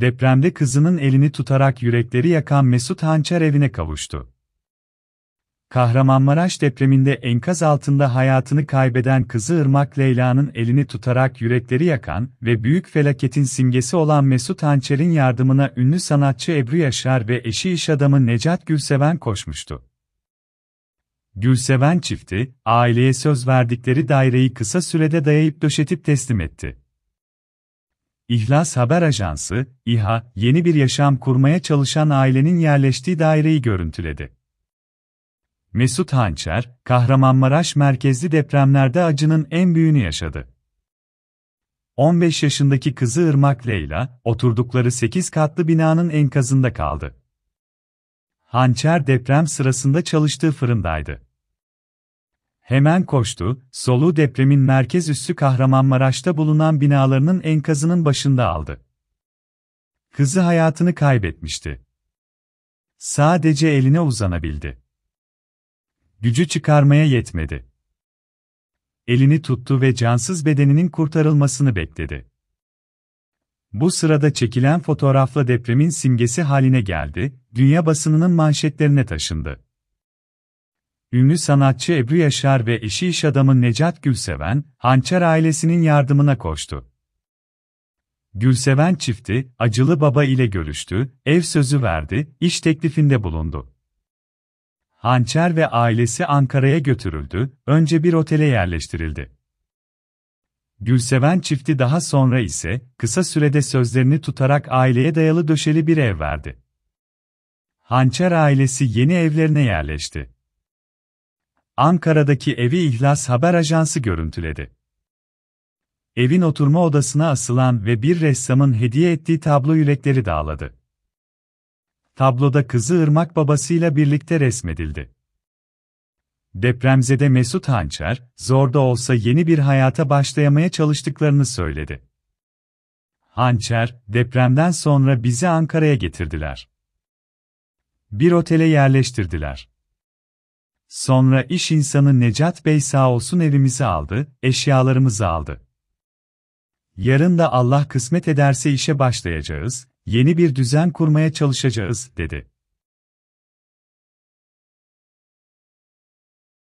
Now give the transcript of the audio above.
Depremde kızının elini tutarak yürekleri yakan Mesut Hançer evine kavuştu. Kahramanmaraş depreminde enkaz altında hayatını kaybeden kızı Irmak Leyla'nın elini tutarak yürekleri yakan ve büyük felaketin simgesi olan Mesut Hançer'in yardımına ünlü sanatçı Ebru Yaşar ve eşi iş adamı Necat Gülseven koşmuştu. Gülseven çifti, aileye söz verdikleri daireyi kısa sürede dayayıp döşetip teslim etti. İhlas Haber Ajansı, İHA, yeni bir yaşam kurmaya çalışan ailenin yerleştiği daireyi görüntüledi. Mesut Hançer, Kahramanmaraş merkezli depremlerde acının en büyüğünü yaşadı. 15 yaşındaki kızı Irmak Leyla, oturdukları 8 katlı binanın enkazında kaldı. Hançer deprem sırasında çalıştığı fırındaydı. Hemen koştu, soluğu depremin merkez üssü Kahramanmaraş'ta bulunan binalarının enkazının başında aldı. Kızı hayatını kaybetmişti. Sadece eline uzanabildi. Gücü çıkarmaya yetmedi. Elini tuttu ve cansız bedeninin kurtarılmasını bekledi. Bu sırada çekilen fotoğrafla depremin simgesi haline geldi, dünya basınının manşetlerine taşındı ünlü sanatçı Ebru Yaşar ve eşi iş adamı Necat Gülseven, Hançer ailesinin yardımına koştu. Gülseven çifti, Acılı Baba ile görüştü, ev sözü verdi, iş teklifinde bulundu. Hançer ve ailesi Ankara'ya götürüldü, önce bir otele yerleştirildi. Gülseven çifti daha sonra ise, kısa sürede sözlerini tutarak aileye dayalı döşeli bir ev verdi. Hançer ailesi yeni evlerine yerleşti. Ankara'daki evi İhlas Haber Ajansı görüntüledi. Evin oturma odasına asılan ve bir ressamın hediye ettiği tablo yürekleri dağladı. Tabloda kızı Irmak babasıyla birlikte resmedildi. Depremzede Mesut Hançer, zorda olsa yeni bir hayata başlayamaya çalıştıklarını söyledi. Hançer, depremden sonra bizi Ankara'ya getirdiler. Bir otele yerleştirdiler. Sonra iş insanı Necat Bey sağ olsun evimizi aldı, eşyalarımızı aldı. Yarın da Allah kısmet ederse işe başlayacağız, yeni bir düzen kurmaya çalışacağız, dedi.